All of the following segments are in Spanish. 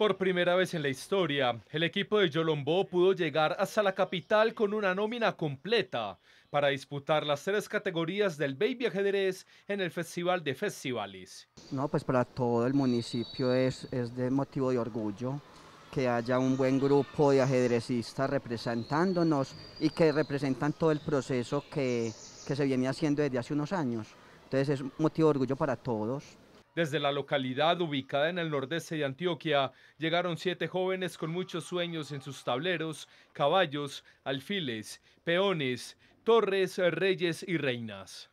Por primera vez en la historia, el equipo de Yolombó pudo llegar hasta la capital con una nómina completa para disputar las tres categorías del Baby Ajedrez en el Festival de Festivales. No, pues para todo el municipio es, es de motivo de orgullo que haya un buen grupo de ajedrecistas representándonos y que representan todo el proceso que, que se viene haciendo desde hace unos años. Entonces es motivo de orgullo para todos. Desde la localidad ubicada en el nordeste de Antioquia, llegaron siete jóvenes con muchos sueños en sus tableros, caballos, alfiles, peones, torres, reyes y reinas.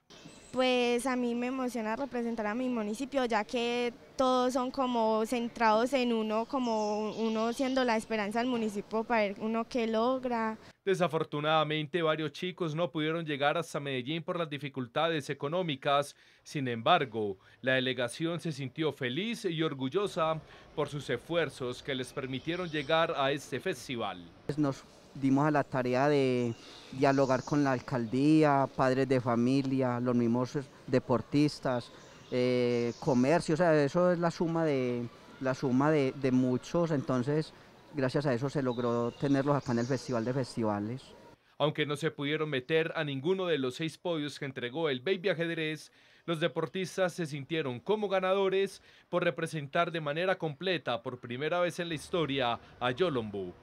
Pues a mí me emociona representar a mi municipio, ya que todos son como centrados en uno, como uno siendo la esperanza del municipio para ver uno que logra. Desafortunadamente, varios chicos no pudieron llegar hasta Medellín por las dificultades económicas. Sin embargo, la delegación se sintió feliz y orgullosa por sus esfuerzos que les permitieron llegar a este festival. Pues nos dimos a la tarea de dialogar con la alcaldía, padres de familia, los mismos deportistas, eh, comercio, o sea, eso es la suma de, la suma de, de muchos, entonces gracias a eso se logró tenerlos acá en el Festival de Festivales. Aunque no se pudieron meter a ninguno de los seis podios que entregó el Baby Ajedrez, los deportistas se sintieron como ganadores por representar de manera completa por primera vez en la historia a Yolombu.